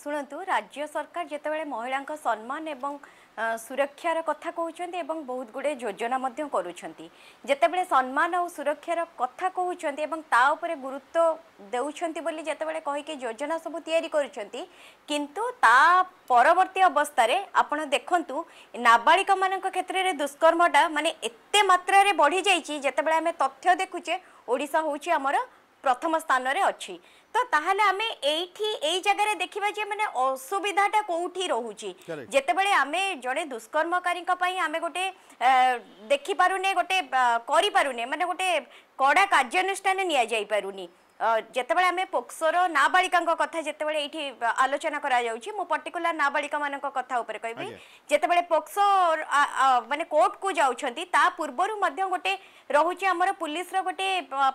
ଶୁଣନ୍ତୁ ରାଜ୍ୟ ସରକାର ଯେତେବେଳେ ମହିଳାଙ୍କ ସମ୍ମାନ ଏବଂ ସୁରକ୍ଷାର କଥା କହୁଛନ୍ତି ଏବଂ ବହୁତ ଗୁଡ଼ିଏ ଯୋଜନା ମଧ୍ୟ କରୁଛନ୍ତି ଯେତେବେଳେ ସମ୍ମାନ ଆଉ ସୁରକ୍ଷାର କଥା କହୁଛନ୍ତି ଏବଂ ତା ଉପରେ ଗୁରୁତ୍ୱ ଦେଉଛନ୍ତି ବୋଲି ଯେତେବେଳେ କହିକି ଯୋଜନା ସବୁ ତିଆରି କରୁଛନ୍ତି କିନ୍ତୁ ତା ପରବର୍ତ୍ତୀ ଅବସ୍ଥାରେ ଆପଣ ଦେଖନ୍ତୁ ନାବାଳିକାମାନଙ୍କ କ୍ଷେତ୍ରରେ ଦୁଷ୍କର୍ମଟା ମାନେ ଏତେ ମାତ୍ରାରେ ବଢ଼ିଯାଇଛି ଯେତେବେଳେ ଆମେ ତଥ୍ୟ ଦେଖୁଛେ ଓଡ଼ିଶା ହେଉଛି ଆମର প্রথম স্থানরে অছি তো তাহলে আমি এইটি এই জায়গায় দেখিবা যে মানে অসুবিধাটা কোউঠি রহুচি যেতবেলে আমি জনে দুষ্কর্মকারীଙ୍କ ପାଇଁ ଆମେ ଗୋଟେ ଦେଖିପାରୁନେ ଗୋଟେ କରିପାରୁନେ ମାନେ ଗୋଟେ କଡ଼ା କାର୍ଯ୍ୟାନୁଷ୍ଠାନ ନିଆଯାଇପାରୁନି ଯେତେବେଳେ ଆମେ ପୋକ୍ସୋର ନାବାଳିକାଙ୍କ କଥା ଯେତେବେଳେ ଏଇଠି ଆଲୋଚନା କରାଯାଉଛି ମୁଁ ପର୍ଟିକୁଲାର ନାବାଳିକାମାନଙ୍କ କଥା ଉପରେ କହିବି ଯେତେବେଳେ ପୋକ୍ସୋ ମାନେ କୋର୍ଟକୁ ଯାଉଛନ୍ତି ତା ପୂର୍ବରୁ ମଧ୍ୟ ଗୋଟେ ରହୁଛି ଆମର ପୁଲିସର ଗୋଟେ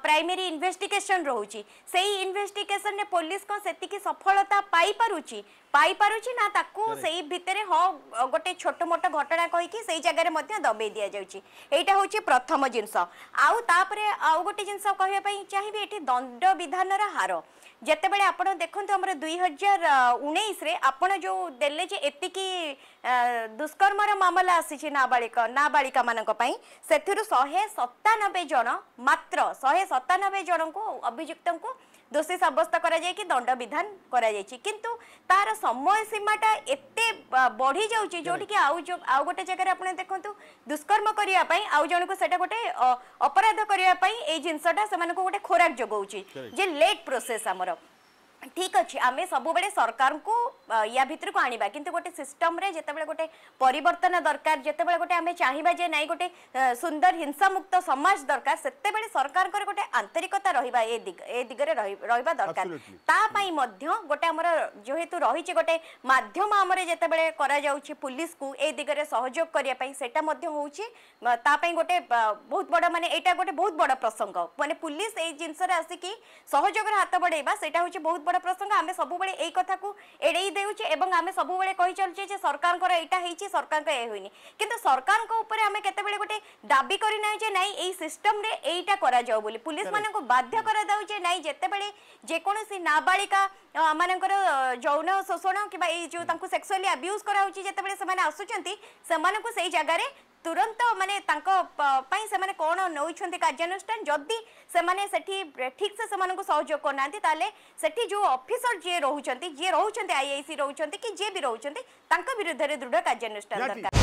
ପ୍ରାଇମେରୀ ଇନଭେଷ୍ଟିଗେସନ୍ ରହୁଛି ସେଇ ଇନଭେଷ୍ଟିଗେସନ୍ରେ ପୋଲିସ କ'ଣ ସେତିକି ସଫଳତା ପାଇପାରୁଛି ପାଇପାରୁଛି ନା ତାକୁ ସେଇ ଭିତରେ ହଁ ଗୋଟେ ଛୋଟ ମୋଟ ଘଟଣା କହିକି ସେଇ ଜାଗାରେ ମଧ୍ୟ ଦବେଇ ଦିଆଯାଉଛି ଏଇଟା ହେଉଛି ପ୍ରଥମ ଜିନିଷ ଆଉ ତାପରେ ଆଉ ଗୋଟେ ଜିନିଷ କହିବା ପାଇଁ ଚାହିଁବି ଏଠି ଦଣ୍ଡ ବିଧାନର ହାର ଯେତେବେଳେ ଆପଣ ଦେଖନ୍ତୁ ଆମର ଦୁଇ ହଜାର ଉଣେଇଶରେ ଆପଣ ଯେଉଁ ଦେଲେ ଯେ ଏତିକି ଦୁଷ୍କର୍ମର ମାମଲା ଆସିଛି ନାବାଳିକ ନାବାଳିକାମାନଙ୍କ ପାଇଁ ସେଥିରୁ ଶହେ ସତାନବେ ଜଣ ମାତ୍ର ଶହେ ସତାନବେ ଜଣଙ୍କୁ ଅଭିଯୁକ୍ତଙ୍କୁ ଦୋଷୀ ସାବ୍ୟସ୍ତ କରାଯାଇକି ଦଣ୍ଡବିଧାନ କରାଯାଇଛି କିନ୍ତୁ ତାର ସମୟ ସୀମାଟା ଏତେ बढ़ी जाऊँच जोटिक आउ गोटे जगह आप देखते दुष्कर्म करने आउ जन को गोटे अपराध करने जिनसटा गोटे खोराक जगाऊँ लेट प्रोसेस ठीक अच्छे आम सब सरकार को या भितर को आने कि गोटे सिस्टम रे जिते गोटे पर दरकार जिते बोटे आम चाहिए ना गोटे सुंदर हिंसा मुक्त समाज दरकार से सरकार गोटे आंतरिकता रहा ए दिगरे रहा दरकार गोटे आम जेहेतु रही गोटे मध्यम आम जिते बड़े पुलिस को ये दिगरे सहयोग करने गोटे बहुत बड़ मानने गोटे बहुत बड़ प्रसंग मानते पुलिस ये जिनसर आसिकी हाथ बढ़ेगा से बहुत ବଡ଼ ପ୍ରସଙ୍ଗ ଆମେ ସବୁବେଳେ ଏଇ କଥାକୁ ଏଡ଼େଇ ଦେଉଛେ ଏବଂ ଆମେ ସବୁବେଳେ କହି ଚାଲୁଛେ ଯେ ସରକାରଙ୍କର ଏଇଟା ହେଇଛି ସରକାରଙ୍କ ଏ ହୋଇନି କିନ୍ତୁ ସରକାରଙ୍କ ଉପରେ ଆମେ କେତେବେଳେ ଗୋଟେ ଦାବି କରିନାହୁଁ ଯେ ନାଇଁ ଏଇ ସିଷ୍ଟମରେ ଏଇଟା କରାଯାଉ ବୋଲି ପୁଲିସ ମାନଙ୍କୁ ବାଧ୍ୟ କରାଯାଉ ଯେ ନାଇଁ ଯେତେବେଳେ ଯେକୌଣସି ନାବାଳିକା ମାନଙ୍କର ଯୌନ ଶୋଷଣ କିମ୍ବା ଏଇ ଯେଉଁ ତାଙ୍କୁ ସେକ୍ସୁଆଲି ଯେତେବେଳେ ସେମାନେ ଆସୁଛନ୍ତି ସେମାନଙ୍କୁ ସେଇ ଜାଗାରେ ତୁରନ୍ତ ମାନେ ତାଙ୍କ ପାଇଁ ସେମାନେ କ'ଣ ନେଉଛନ୍ତି କାର୍ଯ୍ୟାନୁଷ୍ଠାନ ଯଦି ସେମାନେ ସେଠି ଠିକ୍ସେ ସେମାନଙ୍କୁ ସହଯୋଗ କରୁନାହାନ୍ତି ତାହେଲେ ସେଠି ଯେଉଁ ଅଫିସର ଯିଏ ରହୁଛନ୍ତି ଯିଏ ରହୁଛନ୍ତି ଆଇଆଇସି ରହୁଛନ୍ତି କି ଯିଏ ବି ରହୁଛନ୍ତି ତାଙ୍କ ବିରୁଦ୍ଧରେ ଦୃଢ଼ କାର୍ଯ୍ୟାନୁଷ୍ଠାନ ଦରକାର